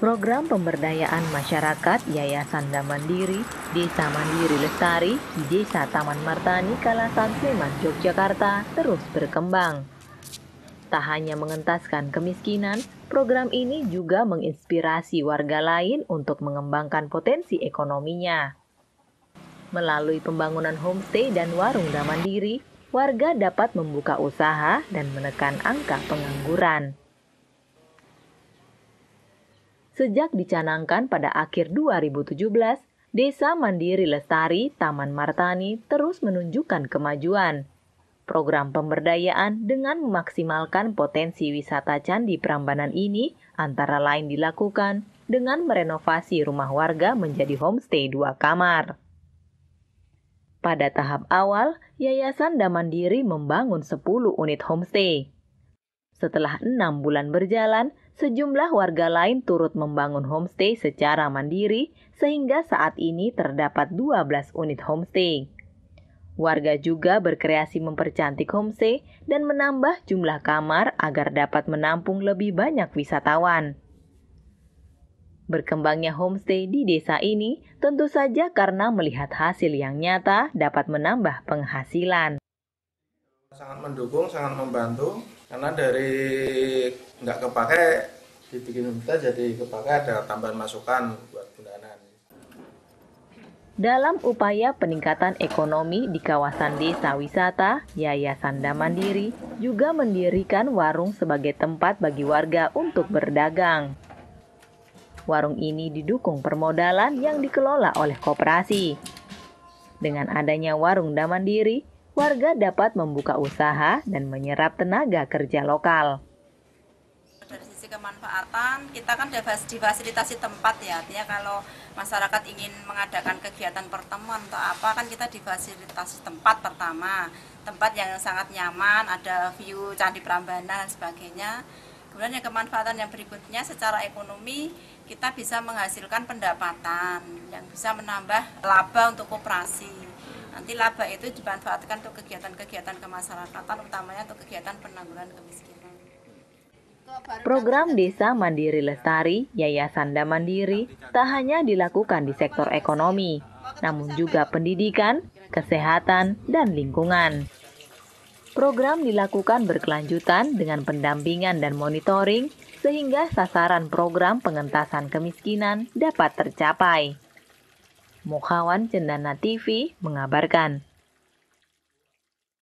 Program Pemberdayaan Masyarakat Yayasan Daman Damandiri, Desa Mandiri Lestari di Desa Taman Martani, Kalasan Sleman, Yogyakarta terus berkembang. Tak hanya mengentaskan kemiskinan, program ini juga menginspirasi warga lain untuk mengembangkan potensi ekonominya. Melalui pembangunan homestay dan warung Daman Damandiri, warga dapat membuka usaha dan menekan angka pengangguran sejak dicanangkan pada akhir 2017, Desa Mandiri Lestari Taman Martani terus menunjukkan kemajuan. Program pemberdayaan dengan memaksimalkan potensi wisata candi Prambanan ini antara lain dilakukan dengan merenovasi rumah warga menjadi homestay dua kamar. Pada tahap awal, Yayasan Damandiri membangun 10 unit homestay. Setelah enam bulan berjalan, sejumlah warga lain turut membangun homestay secara mandiri sehingga saat ini terdapat 12 unit homestay. Warga juga berkreasi mempercantik homestay dan menambah jumlah kamar agar dapat menampung lebih banyak wisatawan. Berkembangnya homestay di desa ini tentu saja karena melihat hasil yang nyata dapat menambah penghasilan. Sangat mendukung, sangat membantu karena dari nggak kepakai dibikin kita jadi kepakai ada tambahan masukan buat pendanaan. Dalam upaya peningkatan ekonomi di kawasan desa wisata, Yayasan Damandiri juga mendirikan warung sebagai tempat bagi warga untuk berdagang. Warung ini didukung permodalan yang dikelola oleh koperasi. Dengan adanya warung Damandiri, warga dapat membuka usaha dan menyerap tenaga kerja lokal. Dari sisi kemanfaatan, kita kan difasilitasi tempat ya, artinya kalau masyarakat ingin mengadakan kegiatan pertemuan atau apa, kan kita difasilitasi tempat pertama, tempat yang sangat nyaman, ada view Candi Prambanan dan sebagainya. Kemudian yang kemanfaatan yang berikutnya secara ekonomi kita bisa menghasilkan pendapatan yang bisa menambah laba untuk koperasi. Nanti laba itu dimanfaatkan untuk kegiatan-kegiatan kemasyarakatan, utamanya untuk kegiatan penanggulan kemiskinan. Program Desa Mandiri Lestari, Yayasan Damandiri, tak hanya dilakukan di sektor ekonomi, namun juga pendidikan, kesehatan, dan lingkungan. Program dilakukan berkelanjutan dengan pendampingan dan monitoring sehingga sasaran program pengentasan kemiskinan dapat tercapai. Mukawan Cendana TV mengabarkan.